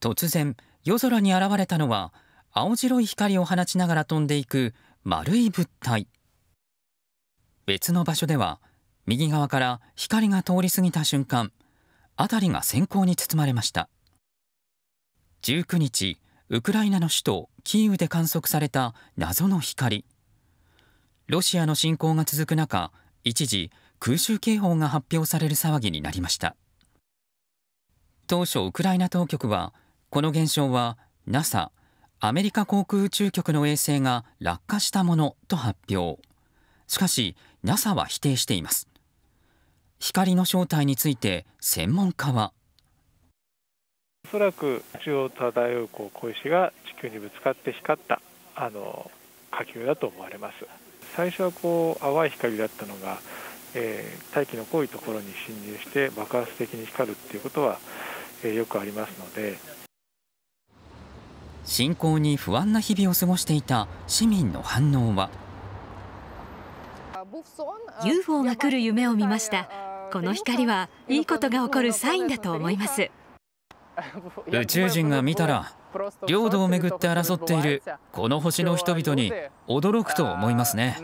突然、夜空に現れたのは青白い光を放ちながら飛んでいく丸い物体。別の場所では右側から光が通り過ぎた瞬間辺りが閃光に包まれました19日ウクライナの首都キーウで観測された謎の光ロシアの侵攻が続く中一時空襲警報が発表される騒ぎになりました当初ウクライナ当局はこの現象は ＮＡＳＡ・ アメリカ航空宇宙局の衛星が落下したものと発表。しかし NASA は否定しています。光の正体について専門家は。おそらく中央漂う小石が地球にぶつかって光ったあの火球だと思われます最初はこう淡い光だったのが、えー、大気の濃いところに侵入して爆発的に光るっていうことは、えー、よくありますので侵攻に不安な日々を過ごしていた市民の反応は UFO が来る夢を見ましたこの光はいいことが起こるサインだと思います宇宙人が見たら領土をめぐって争っているこの星の人々に驚くと思いますね